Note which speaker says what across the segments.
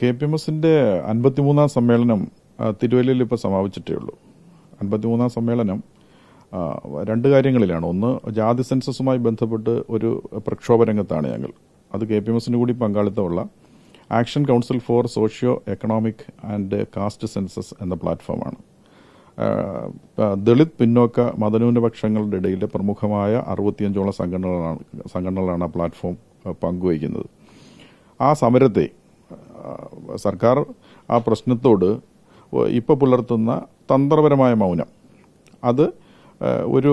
Speaker 1: K P M എസിന്റെ അൻപത്തിമൂന്നാം സമ്മേളനം തിരുവല്ലയിൽ ഇപ്പോൾ സമാപിച്ചിട്ടേ ഉള്ളൂ അൻപത്തിമൂന്നാം സമ്മേളനം രണ്ട് കാര്യങ്ങളിലാണ് ഒന്ന് ജാതി സെൻസസുമായി ബന്ധപ്പെട്ട് ഒരു പ്രക്ഷോഭ രംഗത്താണ് ഞങ്ങൾ അത് കെ പി എം എസിന് കൂടി പങ്കാളിത്തമുള്ള action council for socio economic and caste census എന്ന പ്ലാറ്റ്ഫോമാണ് ദളിത് പിന്നോക്ക മതന്യൂനപക്ഷങ്ങളുടെ ഇടയിലെ പ്രമുഖമായ അറുപത്തിയഞ്ചോളം സംഘടനകളാണ് സംഘടനകളാണ് ആ പ്ലാറ്റ്ഫോം പങ്കുവയ്ക്കുന്നത് ആ സമരത്തെ സർക്കാർ ആ പ്രശ്നത്തോട് ഇപ്പോൾ പുലർത്തുന്ന തന്ത്രപരമായ മൗനം അത് ഒരു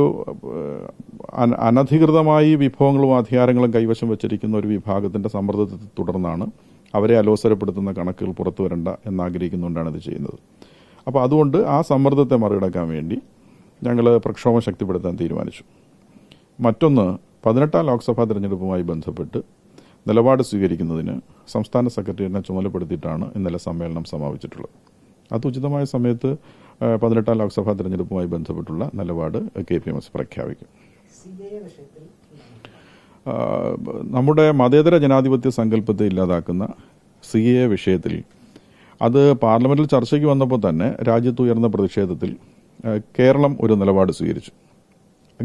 Speaker 1: അനധികൃതമായി വിഭവങ്ങളും അധികാരങ്ങളും കൈവശം വച്ചിരിക്കുന്ന ഒരു വിഭാഗത്തിന്റെ സമ്മർദ്ദത്തെ തുടർന്നാണ് അവരെ അലോസരപ്പെടുത്തുന്ന കണക്കുകൾ പുറത്തു വരണ്ട എന്നാഗ്രഹിക്കുന്നുകൊണ്ടാണ് ഇത് ചെയ്യുന്നത് അപ്പോൾ അതുകൊണ്ട് ആ സമ്മർദ്ദത്തെ മറികടക്കാൻ വേണ്ടി ഞങ്ങൾ പ്രക്ഷോഭം ശക്തിപ്പെടുത്താൻ തീരുമാനിച്ചു മറ്റൊന്ന് പതിനെട്ടാം ലോക്സഭാ തിരഞ്ഞെടുപ്പുമായി ബന്ധപ്പെട്ട് നിലപാട് സ്വീകരിക്കുന്നതിന് സംസ്ഥാന സെക്രട്ടേറിയറ്റിനെ ചുമതലപ്പെടുത്തിയിട്ടാണ് ഇന്നലെ സമ്മേളനം സമാപിച്ചിട്ടുള്ളത് അത് ഉചിതമായ സമയത്ത് പതിനെട്ടാം ലോക്സഭാ തെരഞ്ഞെടുപ്പുമായി ബന്ധപ്പെട്ടുള്ള നിലപാട് കെ പി എം എസ് പ്രഖ്യാപിക്കും നമ്മുടെ മതേതര ജനാധിപത്യ സങ്കല്പത്തെ ഇല്ലാതാക്കുന്ന സി എ വിഷയത്തിൽ അത് പാർലമെന്റിൽ ചർച്ചയ്ക്ക് വന്നപ്പോൾ തന്നെ രാജ്യത്തുയർന്ന പ്രതിഷേധത്തിൽ കേരളം ഒരു നിലപാട് സ്വീകരിച്ചു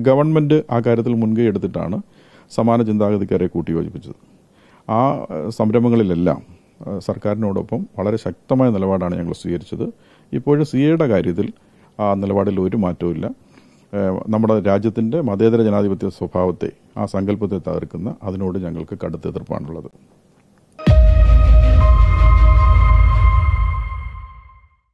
Speaker 1: ഗവൺമെന്റ് ആ കാര്യത്തിൽ മുൻകൈ എടുത്തിട്ടാണ് സമാന ചിന്താഗതിക്കാരെ കൂട്ടിയോജിപ്പിച്ചത് ആ സംരംഭങ്ങളിലെല്ലാം സർക്കാരിനോടൊപ്പം വളരെ ശക്തമായ നിലപാടാണ് ഞങ്ങൾ സ്വീകരിച്ചത് ഇപ്പോഴും സി എയുടെ കാര്യത്തിൽ ആ നിലപാടിൽ ഒരു മാറ്റവും നമ്മുടെ രാജ്യത്തിന്റെ മതേതര ജനാധിപത്യ സ്വഭാവത്തെ ആ സങ്കല്പത്തെ തകർക്കുന്ന അതിനോട് ഞങ്ങൾക്ക് കടുത്ത എതിർപ്പാണുള്ളത്